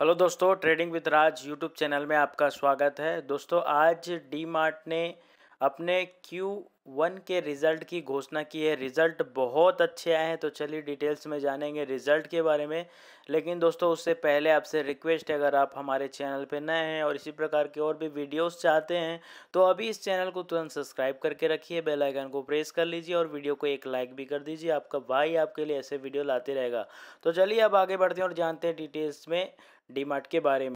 hello दोस्तों trading with Raj YouTube channel में आपका स्वागत है दोस्तों आज डी मार्ट ने अपने क्यू वन के रिज़ल्ट की घोषणा की है रिज़ल्ट बहुत अच्छे आए हैं तो चलिए डिटेल्स में जानेंगे रिज़ल्ट के बारे में लेकिन दोस्तों उससे पहले आपसे रिक्वेस्ट है अगर आप हमारे चैनल पर नए हैं और इसी प्रकार के और भी वीडियोस चाहते हैं तो अभी इस चैनल को तुरंत सब्सक्राइब करके रखिए बेल आइकन को प्रेस कर लीजिए और वीडियो को एक लाइक भी कर दीजिए आपका भाई आपके लिए ऐसे वीडियो लाते रहेगा तो चलिए अब आगे बढ़ते हैं और जानते हैं डिटेल्स में डी के बारे में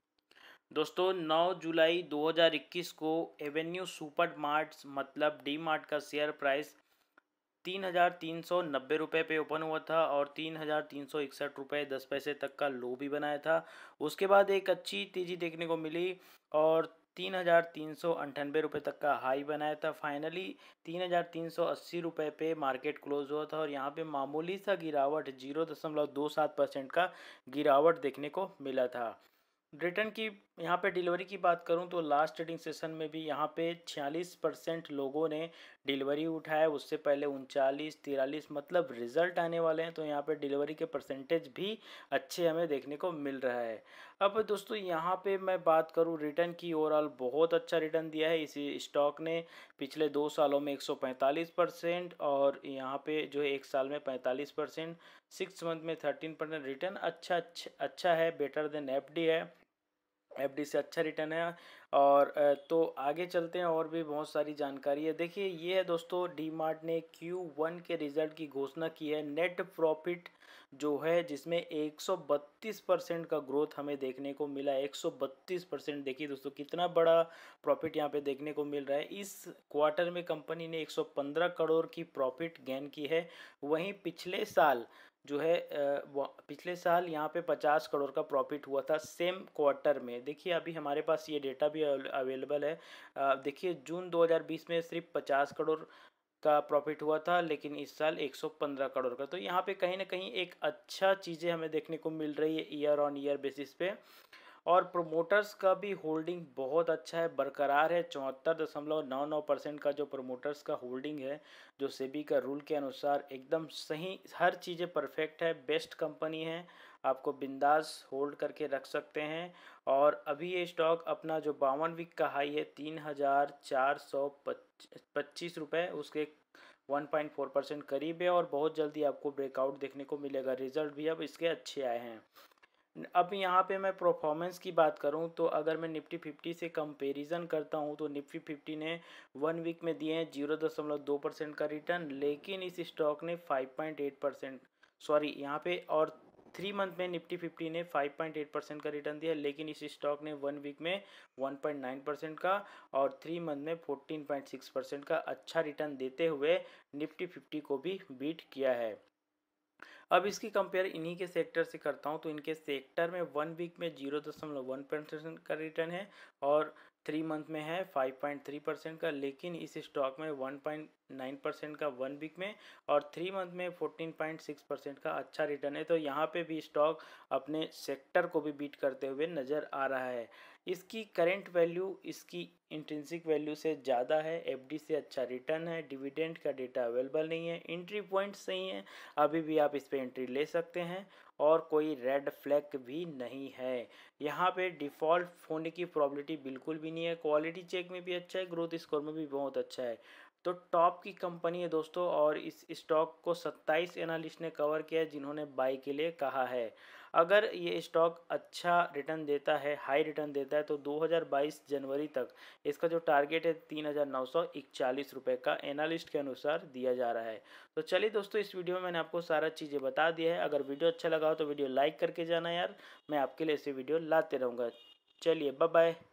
दोस्तों 9 जुलाई 2021 को एवेन्यू सुपर मार्ट मतलब डी मार्ट का शेयर प्राइस तीन हज़ार तीन सौ नब्बे रुपये पे ओपन हुआ था और तीन हज़ार तीन सौ इकसठ रुपये दस पैसे तक का लो भी बनाया था उसके बाद एक अच्छी तेज़ी देखने को मिली और तीन हज़ार तीन सौ अंठानबे रुपये तक का हाई बनाया था फाइनली तीन हज़ार तीन सौ अस्सी रुपये पे मार्केट क्लोज हुआ था और यहाँ पे मामूली सा गिरावट जीरो दशमलव दो सात परसेंट का गिरावट देखने को मिला था ब्रिटेन की यहाँ पे डिलीवरी की बात करूँ तो लास्ट ट्रेडिंग सेशन में भी यहाँ पे 46 परसेंट लोगों ने डिलीवरी उठाया उससे पहले उनचालीस तिरालीस मतलब रिजल्ट आने वाले हैं तो यहाँ पे डिलीवरी के परसेंटेज भी अच्छे हमें देखने को मिल रहा है अब दोस्तों यहाँ पे मैं बात करूँ रिटर्न की ओवरऑल बहुत अच्छा रिटर्न दिया है इसी स्टॉक ने पिछले दो सालों में एक और यहाँ पर जो है एक साल में पैंतालीस सिक्स मंथ में थर्टीन रिटर्न अच्छा अच्छा अच्छा है बेटर देन एफ है एफ से अच्छा रिटर्न है और तो आगे चलते हैं और भी बहुत सारी जानकारी है देखिए ये है दोस्तों मार्ट ने क्यू वन के रिजल्ट की घोषणा की है नेट प्रॉफिट जो है जिसमें 132 परसेंट का ग्रोथ हमें देखने को मिला 132 परसेंट देखिए दोस्तों कितना बड़ा प्रॉफिट यहाँ पे देखने को मिल रहा है इस क्वार्टर में कंपनी ने एक करोड़ की प्रॉफिट गेन की है वहीं पिछले साल जो है पिछले साल यहाँ पे पचास करोड़ का प्रॉफिट हुआ था सेम क्वार्टर में देखिए अभी हमारे पास ये डेटा भी अवेलेबल है देखिए जून 2020 में सिर्फ पचास करोड़ का प्रॉफिट हुआ था लेकिन इस साल 115 करोड़ का तो यहाँ पे कहीं ना कहीं एक अच्छा चीज़ें हमें देखने को मिल रही है ईयर ऑन ईयर बेसिस पे और प्रोमोटर्स का भी होल्डिंग बहुत अच्छा है बरकरार है चौहत्तर दशमलव नौ नौ परसेंट का जो प्रोमोटर्स का होल्डिंग है जो सेबी का रूल के अनुसार एकदम सही हर चीज़ें परफेक्ट है बेस्ट कंपनी है आपको बिंदास होल्ड करके रख सकते हैं और अभी ये स्टॉक अपना जो बावन वीक का हाई है तीन हज़ार चार सौ पच्चीस रुपये उसके वन पॉइंट फोर परसेंट करीब है और बहुत जल्दी आपको ब्रेकआउट देखने को मिलेगा रिजल्ट भी अब इसके अच्छे आए हैं अब यहाँ पे मैं परफॉर्मेंस की बात करूँ तो अगर मैं निफ्टी फिफ्टी से कंपेरिजन करता हूँ तो निफ्टी फिफ्टी ने वन वीक में दिए हैं जीरो दशमलव दो परसेंट का रिटर्न लेकिन इस स्टॉक ने five point eight percent sorry यहाँ पे और थ्री मंथ में निफ्टी फिफ्टी ने फाइव पॉइंट एट परसेंट का रिटर्न दिया लेकिन इस स्टॉक ने वन वीक में वन पॉइंट नाइन परसेंट का और थ्री मंथ में फोर्टीन पॉइंट सिक्स परसेंट का अच्छा रिटर्न देते हुए निफ्टी फिफ्टी को भी बीट किया है अब इसकी कंपेयर इन्हीं के सेक्टर से करता हूँ तो इनके सेक्टर में वन वीक में जीरो दशमलव वन परसेंट का रिटर्न है और थ्री मंथ में है फाइव पॉइंट थ्री परसेंट का लेकिन इस स्टॉक में वन पॉइंट नाइन परसेंट का वन वीक में और थ्री मंथ में फोर्टीन पॉइंट सिक्स परसेंट का अच्छा रिटर्न है तो यहाँ पे भी स्टॉक अपने सेक्टर को भी बीट करते हुए नज़र आ रहा है इसकी करेंट वैल्यू इसकी इंट्रेंसिक वैल्यू से ज़्यादा है एफडी से अच्छा रिटर्न है डिविडेंड का डेटा अवेलेबल नहीं है एंट्री पॉइंट सही है अभी भी आप इस पर एंट्री ले सकते हैं और कोई रेड फ्लैग भी नहीं है यहाँ पे डिफ़ॉल्ट होने की प्रॉब्लिटी बिल्कुल भी नहीं है क्वालिटी चेक में भी अच्छा है ग्रोथ स्कोर में भी बहुत अच्छा है तो टॉप की कंपनी है दोस्तों और इस स्टॉक को 27 एनालिस्ट ने कवर किया है जिन्होंने बाई के लिए कहा है अगर ये स्टॉक अच्छा रिटर्न देता है हाई रिटर्न देता है तो 2022 जनवरी तक इसका जो टारगेट है तीन हज़ार का एनालिस्ट के अनुसार दिया जा रहा है तो चलिए दोस्तों इस वीडियो में मैंने आपको सारा चीज़ें बता दिया है अगर वीडियो अच्छा लगा हो तो वीडियो लाइक करके जाना यार मैं आपके लिए ऐसे वीडियो लाते रहूँगा चलिए बाय